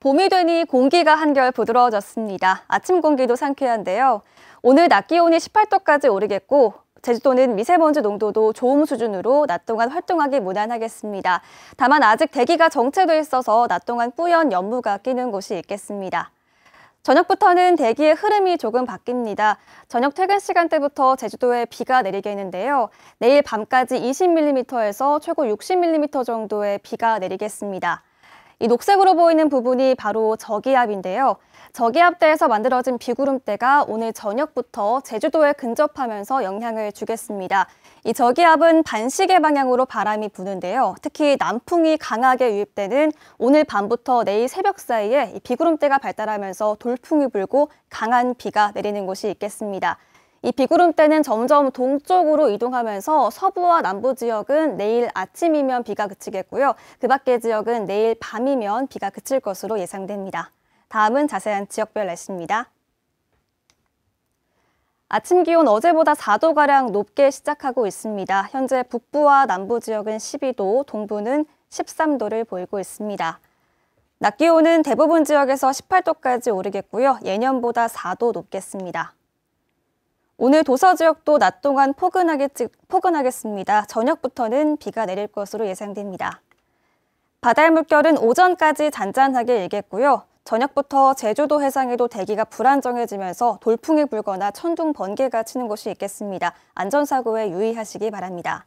봄이 되니 공기가 한결 부드러워졌습니다. 아침 공기도 상쾌한데요. 오늘 낮 기온이 18도까지 오르겠고 제주도는 미세먼지 농도도 좋은 수준으로 낮 동안 활동하기 무난하겠습니다. 다만 아직 대기가 정체돼 있어서 낮 동안 뿌연 연무가 끼는 곳이 있겠습니다. 저녁부터는 대기의 흐름이 조금 바뀝니다. 저녁 퇴근 시간대부터 제주도에 비가 내리겠는데요. 내일 밤까지 20mm에서 최고 60mm 정도의 비가 내리겠습니다. 이 녹색으로 보이는 부분이 바로 저기압인데요. 저기압대에서 만들어진 비구름대가 오늘 저녁부터 제주도에 근접하면서 영향을 주겠습니다. 이 저기압은 반시계 방향으로 바람이 부는데요. 특히 남풍이 강하게 유입되는 오늘 밤부터 내일 새벽 사이에 비구름대가 발달하면서 돌풍이 불고 강한 비가 내리는 곳이 있겠습니다. 이 비구름대는 점점 동쪽으로 이동하면서 서부와 남부 지역은 내일 아침이면 비가 그치겠고요. 그 밖의 지역은 내일 밤이면 비가 그칠 것으로 예상됩니다. 다음은 자세한 지역별 날씨입니다. 아침 기온 어제보다 4도가량 높게 시작하고 있습니다. 현재 북부와 남부 지역은 12도, 동부는 13도를 보이고 있습니다. 낮 기온은 대부분 지역에서 18도까지 오르겠고요. 예년보다 4도 높겠습니다. 오늘 도서 지역도 낮 동안 포근하겠, 포근하겠습니다. 저녁부터는 비가 내릴 것으로 예상됩니다. 바다의 물결은 오전까지 잔잔하게 일겠고요. 저녁부터 제주도 해상에도 대기가 불안정해지면서 돌풍이 불거나 천둥 번개가 치는 곳이 있겠습니다. 안전사고에 유의하시기 바랍니다.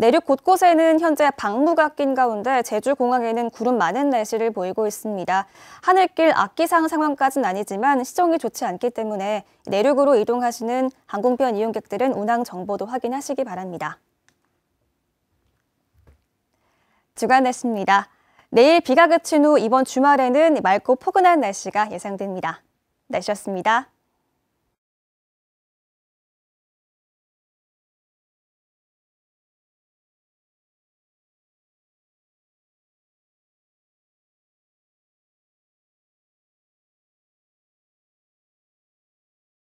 내륙 곳곳에는 현재 방무가 낀 가운데 제주 공항에는 구름 많은 날씨를 보이고 있습니다. 하늘길 악기상 상황까지는 아니지만 시정이 좋지 않기 때문에 내륙으로 이동하시는 항공편 이용객들은 운항 정보도 확인하시기 바랍니다. 주간 날씨입니다. 내일 비가 그친 후 이번 주말에는 맑고 포근한 날씨가 예상됩니다. 날씨였습니다.